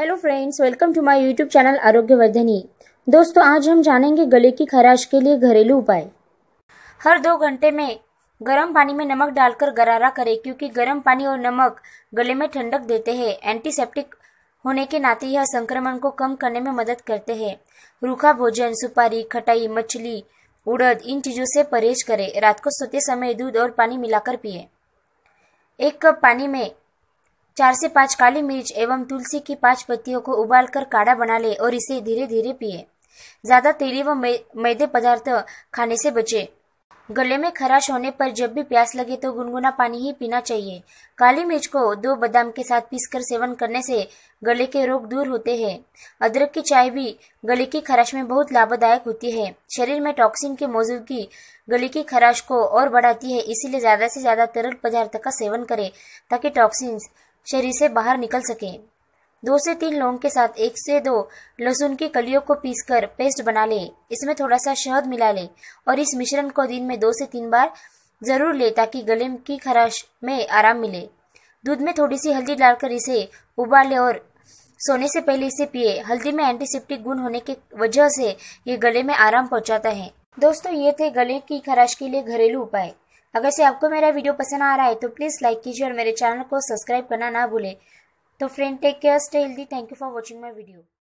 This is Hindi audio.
hello friends welcome to my YouTube channel Vardhani दोस्तों आज हम जानेंगे गले की खराश के लिए घरेलू उपाय हर दो घंटे में गर्म पानी में नमक डालकर गरारा करें क्योंकि गर्म पानी और नमक गले में ठंडक देते हैं एंटीसेप्टिक होने के नाते यह संक्रमण को कम करने में मदद करते हैं रूखा भोजन सुपारी खटाई मछली उड़द इन चीज़ों से परहेज करें रात को सोते समय दूध और पानी मिलाकर पिए एक कप पानी में चार से पाँच काली मिर्च एवं तुलसी की पाँच पत्तियों को उबालकर काढ़ा बना ले और इसे धीरे धीरे पिए ज्यादा तेली व मैदे पदार्थ खाने से बचे गले में खराश होने पर जब भी प्यास लगे तो गुनगुना पानी ही पीना चाहिए काली मिर्च को दो बादाम के साथ पीसकर सेवन करने से गले के रोग दूर होते हैं अदरक की चाय भी गले की खराश में बहुत लाभदायक होती है शरीर में टॉक्सिन की मौजूदगी गले की खराश को और बढ़ाती है इसीलिए ज्यादा से ज्यादा तरल पदार्थ का सेवन करें ताकि टॉक्सिन्स शरीर से बाहर निकल सके दो से तीन लौंग के साथ एक से दो लहसुन की कलियों को पीसकर पेस्ट बना ले इसमें थोड़ा सा शहद मिला ले और इस मिश्रण को दिन में दो से तीन बार जरूर ले ताकि गले की खराश में आराम मिले दूध में थोड़ी सी हल्दी डालकर इसे उबाले और सोने से पहले इसे पिए हल्दी में एंटीसेप्टिक गुण होने की वजह से ये गले में आराम पहुंचाता है दोस्तों ये थे गले की खराश के लिए घरेलू उपाय अगर से आपको मेरा वीडियो पसंद आ रहा है तो प्लीज़ लाइक कीजिए और मेरे चैनल को सब्सक्राइब करना ना भूले तो friend take care stay healthy thank you for watching my video